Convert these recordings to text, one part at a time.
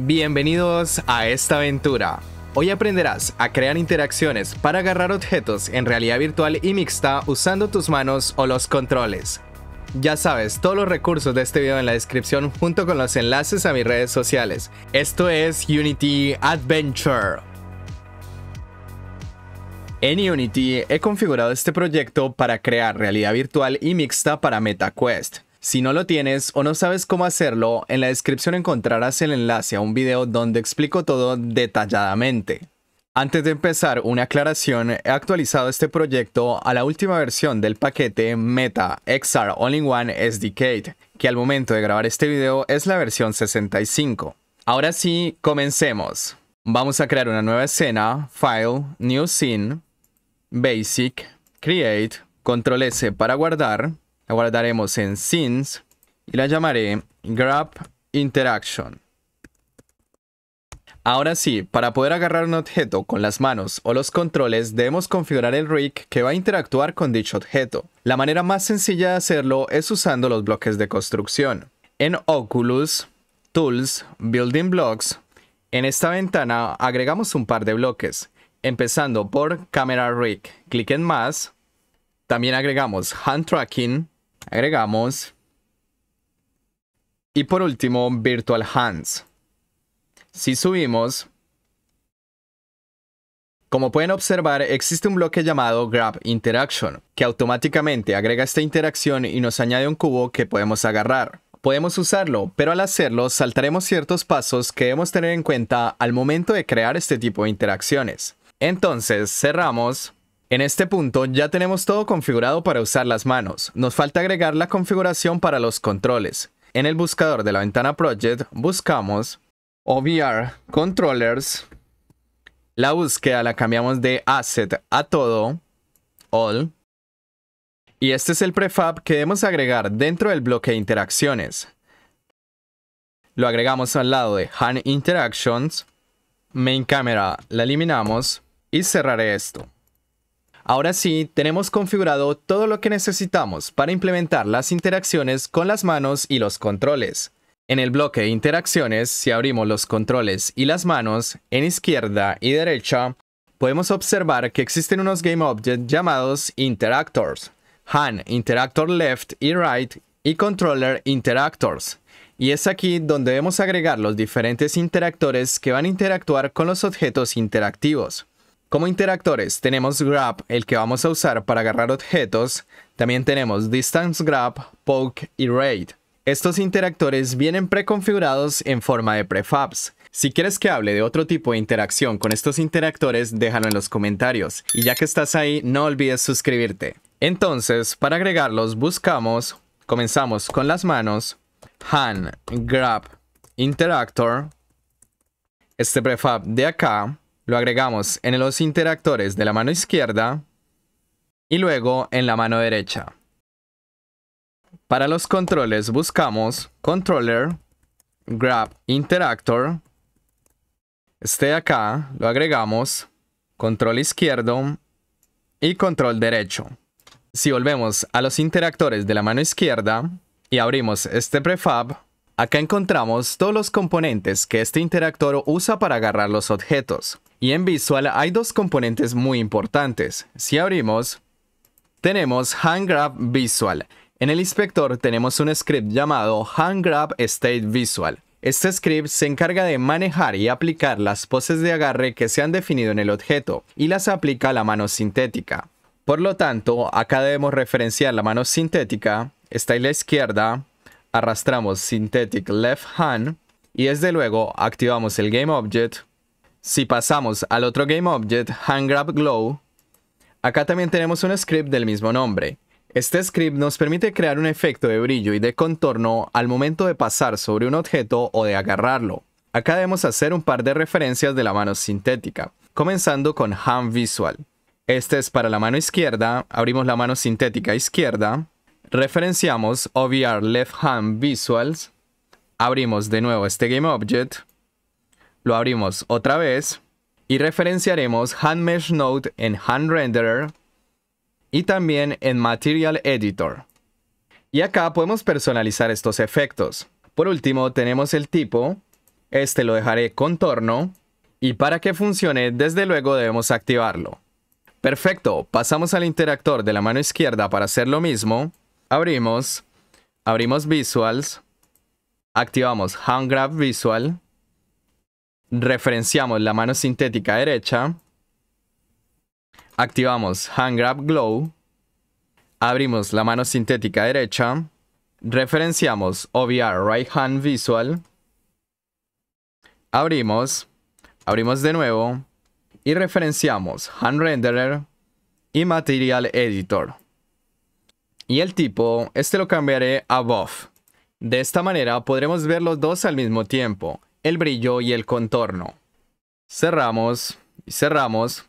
Bienvenidos a esta aventura. Hoy aprenderás a crear interacciones para agarrar objetos en realidad virtual y mixta usando tus manos o los controles. Ya sabes, todos los recursos de este video en la descripción junto con los enlaces a mis redes sociales. Esto es Unity Adventure. En Unity he configurado este proyecto para crear realidad virtual y mixta para MetaQuest. Si no lo tienes o no sabes cómo hacerlo, en la descripción encontrarás el enlace a un video donde explico todo detalladamente. Antes de empezar, una aclaración, he actualizado este proyecto a la última versión del paquete Meta XR all one SDK, que al momento de grabar este video es la versión 65. Ahora sí, comencemos. Vamos a crear una nueva escena, File, New Scene, Basic, Create, Control S para guardar, la guardaremos en scenes y la llamaré grab interaction. Ahora sí, para poder agarrar un objeto con las manos o los controles debemos configurar el rig que va a interactuar con dicho objeto. La manera más sencilla de hacerlo es usando los bloques de construcción. En Oculus, Tools, Building Blocks, en esta ventana agregamos un par de bloques, empezando por Camera Rig, clic en más, también agregamos Hand Tracking, Agregamos. Y por último, Virtual Hands. Si subimos, como pueden observar, existe un bloque llamado Grab Interaction, que automáticamente agrega esta interacción y nos añade un cubo que podemos agarrar. Podemos usarlo, pero al hacerlo saltaremos ciertos pasos que debemos tener en cuenta al momento de crear este tipo de interacciones. Entonces, cerramos en este punto ya tenemos todo configurado para usar las manos, nos falta agregar la configuración para los controles. En el buscador de la ventana Project buscamos OVR Controllers, la búsqueda la cambiamos de Asset a todo, All, y este es el prefab que debemos agregar dentro del bloque de interacciones. Lo agregamos al lado de Hand Interactions, Main Camera la eliminamos y cerraré esto. Ahora sí, tenemos configurado todo lo que necesitamos para implementar las interacciones con las manos y los controles. En el bloque Interacciones, si abrimos los controles y las manos en izquierda y derecha, podemos observar que existen unos objects llamados Interactors, Han Interactor Left y Right y Controller Interactors. Y es aquí donde debemos agregar los diferentes interactores que van a interactuar con los objetos interactivos. Como interactores tenemos grab, el que vamos a usar para agarrar objetos. También tenemos distance grab, poke y raid. Estos interactores vienen preconfigurados en forma de prefabs. Si quieres que hable de otro tipo de interacción con estos interactores, déjalo en los comentarios. Y ya que estás ahí, no olvides suscribirte. Entonces, para agregarlos, buscamos, comenzamos con las manos, hand grab interactor, este prefab de acá, lo agregamos en los interactores de la mano izquierda y luego en la mano derecha. Para los controles buscamos controller grab interactor. Este de acá lo agregamos control izquierdo y control derecho. Si volvemos a los interactores de la mano izquierda y abrimos este prefab, acá encontramos todos los componentes que este interactor usa para agarrar los objetos. Y en Visual hay dos componentes muy importantes. Si abrimos, tenemos HandGrab Visual. En el inspector tenemos un script llamado HandGrab State Visual. Este script se encarga de manejar y aplicar las poses de agarre que se han definido en el objeto y las aplica a la mano sintética. Por lo tanto, acá debemos referenciar la mano sintética, está en la izquierda, arrastramos Synthetic Left Hand y desde luego activamos el GameObject si pasamos al otro GameObject, HandGrab Glow, acá también tenemos un script del mismo nombre. Este script nos permite crear un efecto de brillo y de contorno al momento de pasar sobre un objeto o de agarrarlo. Acá debemos hacer un par de referencias de la mano sintética, comenzando con HandVisual. Este es para la mano izquierda, abrimos la mano sintética izquierda, referenciamos OVR Left Hand Visuals, abrimos de nuevo este GameObject, lo abrimos otra vez y referenciaremos mesh Node en hand renderer y también en Material Editor. Y acá podemos personalizar estos efectos. Por último tenemos el tipo, este lo dejaré contorno y para que funcione desde luego debemos activarlo. Perfecto, pasamos al interactor de la mano izquierda para hacer lo mismo. Abrimos, abrimos Visuals, activamos grab Visual referenciamos la mano sintética derecha, activamos Hand Grab Glow, abrimos la mano sintética derecha, referenciamos OVR Right Hand Visual, abrimos, abrimos de nuevo y referenciamos Hand Renderer y Material Editor. Y el tipo, este lo cambiaré a Buff. De esta manera podremos ver los dos al mismo tiempo el brillo y el contorno. Cerramos y cerramos.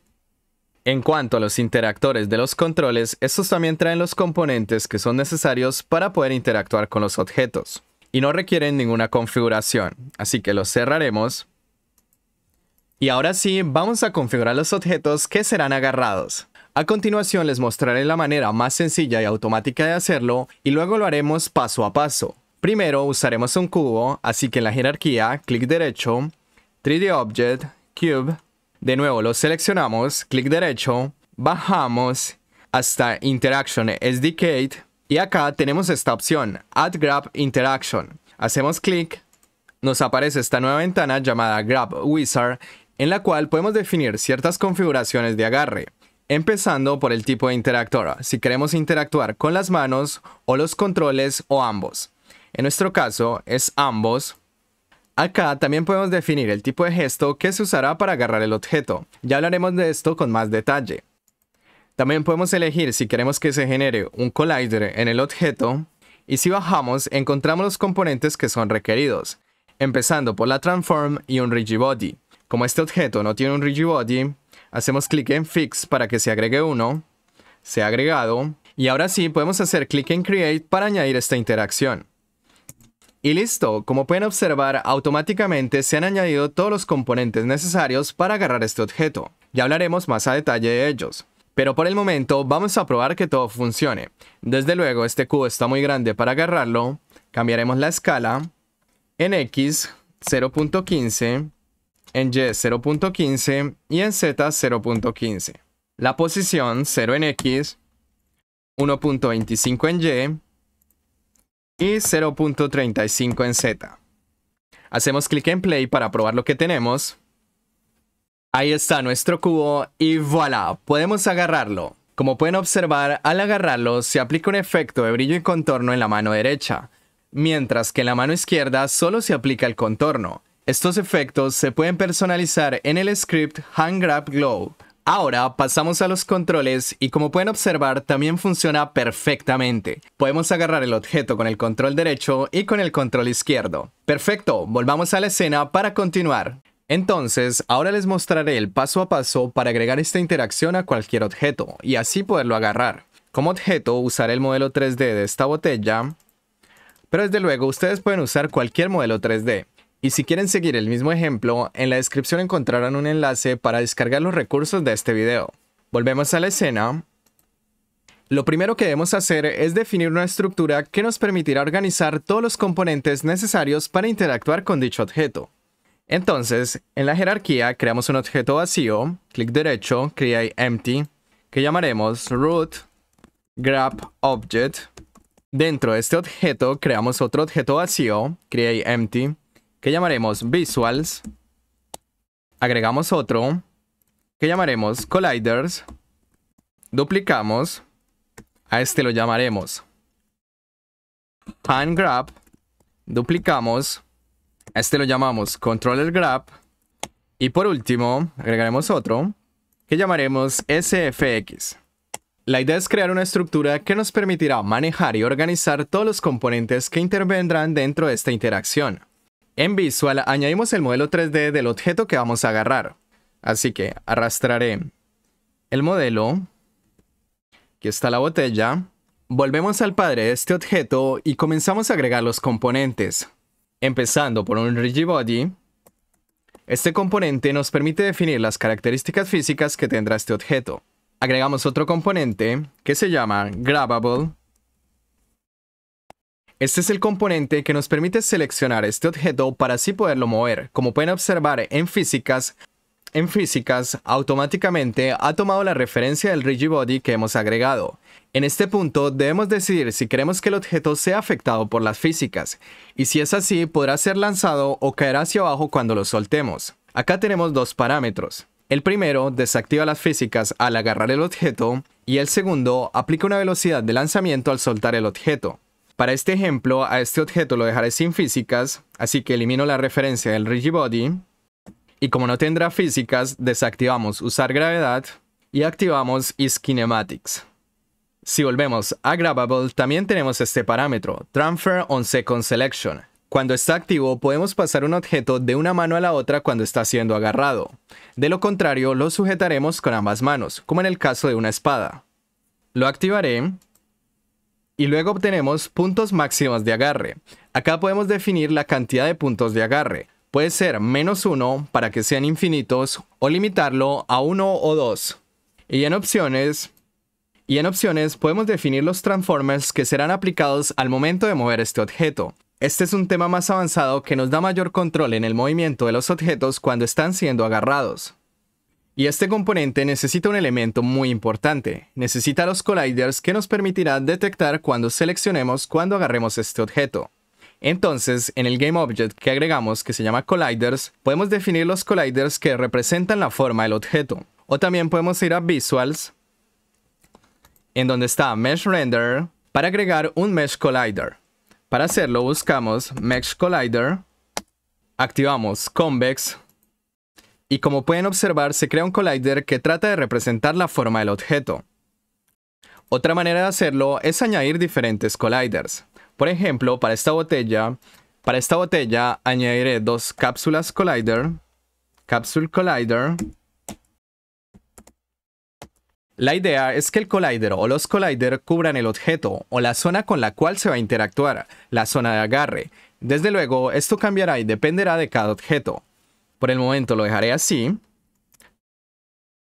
En cuanto a los interactores de los controles, estos también traen los componentes que son necesarios para poder interactuar con los objetos y no requieren ninguna configuración, así que los cerraremos. Y ahora sí, vamos a configurar los objetos que serán agarrados. A continuación les mostraré la manera más sencilla y automática de hacerlo y luego lo haremos paso a paso. Primero usaremos un cubo, así que en la jerarquía, clic derecho, 3D Object, Cube. De nuevo lo seleccionamos, clic derecho, bajamos hasta Interaction SDK y acá tenemos esta opción, Add Grab Interaction. Hacemos clic, nos aparece esta nueva ventana llamada Grab Wizard en la cual podemos definir ciertas configuraciones de agarre, empezando por el tipo de interactora, si queremos interactuar con las manos o los controles o ambos. En nuestro caso es ambos. Acá también podemos definir el tipo de gesto que se usará para agarrar el objeto. Ya hablaremos de esto con más detalle. También podemos elegir si queremos que se genere un collider en el objeto y si bajamos encontramos los componentes que son requeridos, empezando por la transform y un rigibody. Como este objeto no tiene un rigibody, hacemos clic en fix para que se agregue uno, se ha agregado y ahora sí podemos hacer clic en create para añadir esta interacción. Y listo, como pueden observar, automáticamente se han añadido todos los componentes necesarios para agarrar este objeto. Ya hablaremos más a detalle de ellos. Pero por el momento vamos a probar que todo funcione. Desde luego este cubo está muy grande para agarrarlo. Cambiaremos la escala. En X 0.15, en Y 0.15 y en Z 0.15. La posición 0 en X, 1.25 en Y, y 0.35 en Z. Hacemos clic en play para probar lo que tenemos. Ahí está nuestro cubo y voilà, podemos agarrarlo. Como pueden observar, al agarrarlo se aplica un efecto de brillo y contorno en la mano derecha, mientras que en la mano izquierda solo se aplica el contorno. Estos efectos se pueden personalizar en el script Hand Glow, Ahora pasamos a los controles y como pueden observar también funciona perfectamente. Podemos agarrar el objeto con el control derecho y con el control izquierdo. Perfecto, volvamos a la escena para continuar. Entonces, ahora les mostraré el paso a paso para agregar esta interacción a cualquier objeto y así poderlo agarrar. Como objeto usaré el modelo 3D de esta botella, pero desde luego ustedes pueden usar cualquier modelo 3D. Y si quieren seguir el mismo ejemplo, en la descripción encontrarán un enlace para descargar los recursos de este video. Volvemos a la escena. Lo primero que debemos hacer es definir una estructura que nos permitirá organizar todos los componentes necesarios para interactuar con dicho objeto. Entonces, en la jerarquía creamos un objeto vacío, clic derecho, create empty, que llamaremos root grab object. Dentro de este objeto creamos otro objeto vacío, create empty, que llamaremos visuals. Agregamos otro que llamaremos colliders. Duplicamos. A este lo llamaremos pan grab. Duplicamos. A este lo llamamos controller grab. Y por último, agregaremos otro que llamaremos SFX. La idea es crear una estructura que nos permitirá manejar y organizar todos los componentes que intervendrán dentro de esta interacción. En Visual añadimos el modelo 3D del objeto que vamos a agarrar. Así que arrastraré el modelo. Aquí está la botella. Volvemos al padre de este objeto y comenzamos a agregar los componentes. Empezando por un Rigibody. Este componente nos permite definir las características físicas que tendrá este objeto. Agregamos otro componente que se llama Grabable. Este es el componente que nos permite seleccionar este objeto para así poderlo mover. Como pueden observar en físicas, en físicas automáticamente ha tomado la referencia del Rigibody que hemos agregado. En este punto debemos decidir si queremos que el objeto sea afectado por las físicas, y si es así podrá ser lanzado o caer hacia abajo cuando lo soltemos. Acá tenemos dos parámetros. El primero desactiva las físicas al agarrar el objeto y el segundo aplica una velocidad de lanzamiento al soltar el objeto. Para este ejemplo, a este objeto lo dejaré sin físicas, así que elimino la referencia del Rigibody. Y como no tendrá físicas, desactivamos usar gravedad y activamos IsKinematics. Si volvemos a Grabable, también tenemos este parámetro, Transfer on Second Selection. Cuando está activo, podemos pasar un objeto de una mano a la otra cuando está siendo agarrado. De lo contrario, lo sujetaremos con ambas manos, como en el caso de una espada. Lo activaré y luego obtenemos puntos máximos de agarre. Acá podemos definir la cantidad de puntos de agarre. Puede ser menos uno para que sean infinitos o limitarlo a uno o dos. Y en opciones, y en opciones podemos definir los transformers que serán aplicados al momento de mover este objeto. Este es un tema más avanzado que nos da mayor control en el movimiento de los objetos cuando están siendo agarrados. Y este componente necesita un elemento muy importante. Necesita los colliders que nos permitirá detectar cuando seleccionemos cuando agarremos este objeto. Entonces, en el GameObject que agregamos que se llama colliders, podemos definir los colliders que representan la forma del objeto. O también podemos ir a Visuals, en donde está Mesh Render, para agregar un Mesh Collider. Para hacerlo buscamos Mesh Collider, activamos Convex, y como pueden observar se crea un collider que trata de representar la forma del objeto. Otra manera de hacerlo es añadir diferentes colliders. Por ejemplo, para esta botella, para esta botella añadiré dos cápsulas collider, capsule collider. La idea es que el collider o los collider cubran el objeto o la zona con la cual se va a interactuar, la zona de agarre. Desde luego, esto cambiará y dependerá de cada objeto. Por el momento lo dejaré así.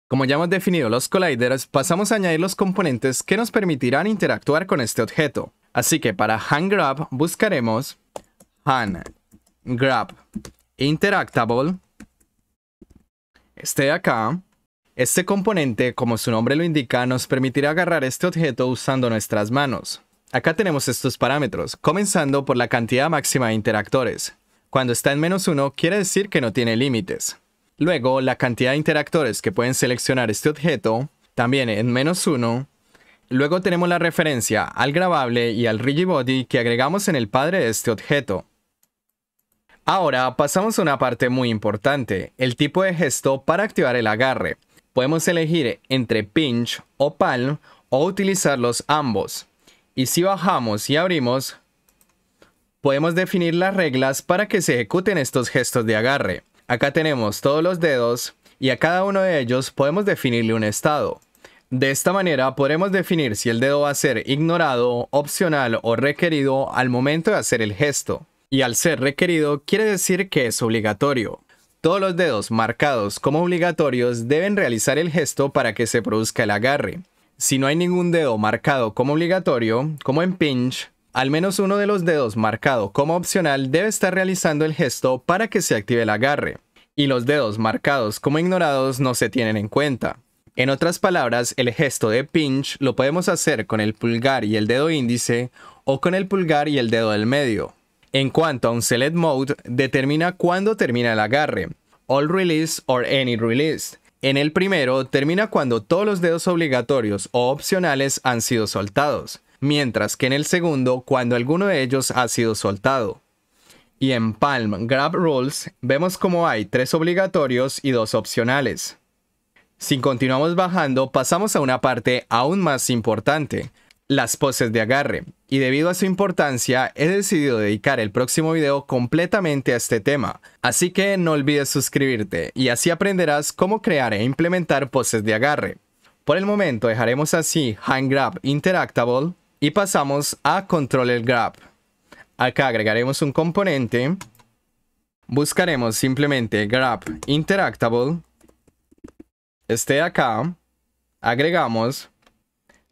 Como ya hemos definido los colliders, pasamos a añadir los componentes que nos permitirán interactuar con este objeto. Así que para grab buscaremos grab interactable, este de acá. Este componente, como su nombre lo indica, nos permitirá agarrar este objeto usando nuestras manos. Acá tenemos estos parámetros, comenzando por la cantidad máxima de interactores. Cuando está en menos 1 quiere decir que no tiene límites. Luego, la cantidad de interactores que pueden seleccionar este objeto, también en menos 1. Luego tenemos la referencia al grabable y al rigibody que agregamos en el padre de este objeto. Ahora pasamos a una parte muy importante, el tipo de gesto para activar el agarre. Podemos elegir entre pinch o palm o utilizarlos ambos. Y si bajamos y abrimos, podemos definir las reglas para que se ejecuten estos gestos de agarre. Acá tenemos todos los dedos y a cada uno de ellos podemos definirle un estado. De esta manera podremos definir si el dedo va a ser ignorado, opcional o requerido al momento de hacer el gesto. Y al ser requerido quiere decir que es obligatorio. Todos los dedos marcados como obligatorios deben realizar el gesto para que se produzca el agarre. Si no hay ningún dedo marcado como obligatorio, como en pinch, al menos uno de los dedos marcado como opcional debe estar realizando el gesto para que se active el agarre, y los dedos marcados como ignorados no se tienen en cuenta. En otras palabras, el gesto de pinch lo podemos hacer con el pulgar y el dedo índice o con el pulgar y el dedo del medio. En cuanto a un select mode, determina cuándo termina el agarre, all release or any release. En el primero, termina cuando todos los dedos obligatorios o opcionales han sido soltados mientras que en el segundo cuando alguno de ellos ha sido soltado. Y en Palm Grab Rules vemos como hay tres obligatorios y dos opcionales. Si continuamos bajando, pasamos a una parte aún más importante, las poses de agarre, y debido a su importancia he decidido dedicar el próximo video completamente a este tema, así que no olvides suscribirte y así aprenderás cómo crear e implementar poses de agarre. Por el momento dejaremos así Hand Grab Interactable y pasamos a control el grab. Acá agregaremos un componente. Buscaremos simplemente grab interactable. Este de acá. Agregamos.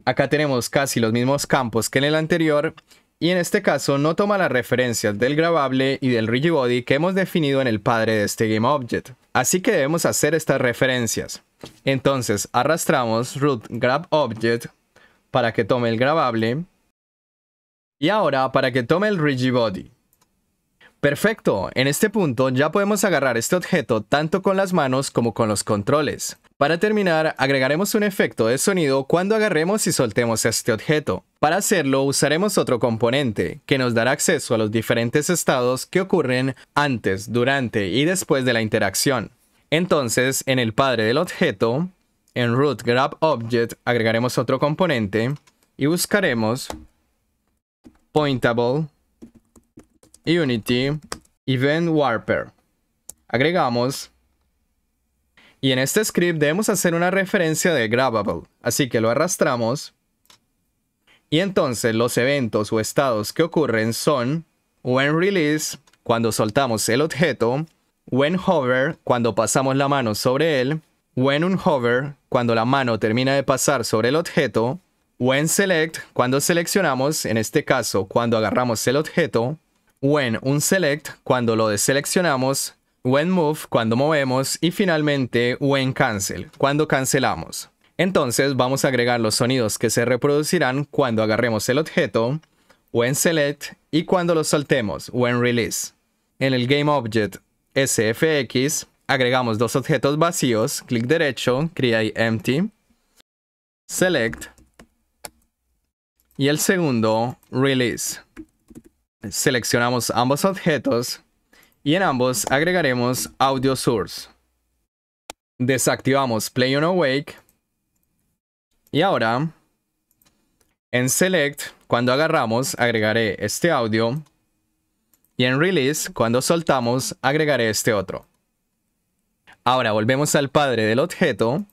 Acá tenemos casi los mismos campos que en el anterior. Y en este caso no toma las referencias del grabable y del rigibody que hemos definido en el padre de este GameObject. Así que debemos hacer estas referencias. Entonces arrastramos root object para que tome el grabable. Y ahora para que tome el Rigibody. Perfecto, en este punto ya podemos agarrar este objeto tanto con las manos como con los controles. Para terminar, agregaremos un efecto de sonido cuando agarremos y soltemos este objeto. Para hacerlo usaremos otro componente, que nos dará acceso a los diferentes estados que ocurren antes, durante y después de la interacción. Entonces, en el padre del objeto, en root grab object agregaremos otro componente y buscaremos pointable unity event warper. Agregamos y en este script debemos hacer una referencia de grabable, así que lo arrastramos y entonces los eventos o estados que ocurren son when release cuando soltamos el objeto, when hover cuando pasamos la mano sobre él When un hover cuando la mano termina de pasar sobre el objeto, When select cuando seleccionamos, en este caso cuando agarramos el objeto, When un select cuando lo deseleccionamos, When move cuando movemos y finalmente When cancel cuando cancelamos. Entonces vamos a agregar los sonidos que se reproducirán cuando agarremos el objeto, When select y cuando lo soltemos, When release. En el GameObject SFX agregamos dos objetos vacíos, clic derecho, create empty, select y el segundo release. Seleccionamos ambos objetos y en ambos agregaremos audio source. Desactivamos play on awake y ahora en select cuando agarramos agregaré este audio y en release cuando soltamos agregaré este otro. Ahora volvemos al padre del objeto.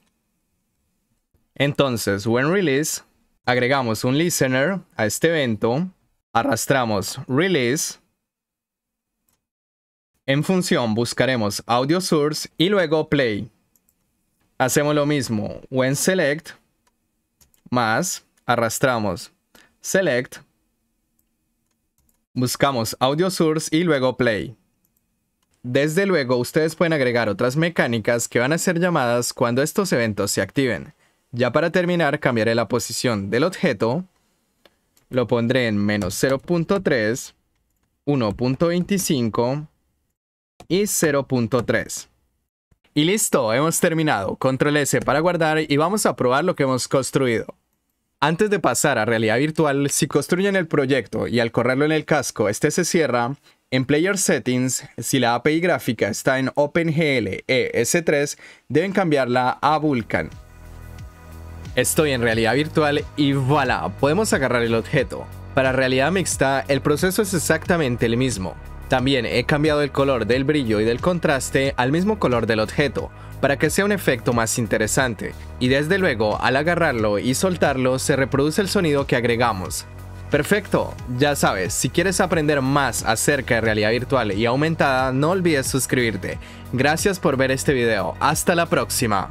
Entonces, when release, agregamos un listener a este evento, arrastramos release. En función buscaremos audio source y luego play. Hacemos lo mismo, when select más arrastramos select, buscamos audio source y luego play. Desde luego, ustedes pueden agregar otras mecánicas que van a ser llamadas cuando estos eventos se activen. Ya para terminar, cambiaré la posición del objeto. Lo pondré en menos 0.3, 1.25 y 0.3. Y listo, hemos terminado. Control S para guardar y vamos a probar lo que hemos construido. Antes de pasar a realidad virtual, si construyen el proyecto y al correrlo en el casco este se cierra, en Player Settings, si la API gráfica está en OpenGL e ES3, deben cambiarla a Vulkan. Estoy en realidad virtual y voilà, podemos agarrar el objeto. Para realidad mixta, el proceso es exactamente el mismo. También he cambiado el color del brillo y del contraste al mismo color del objeto, para que sea un efecto más interesante, y desde luego al agarrarlo y soltarlo se reproduce el sonido que agregamos, Perfecto, ya sabes, si quieres aprender más acerca de realidad virtual y aumentada, no olvides suscribirte. Gracias por ver este video, hasta la próxima.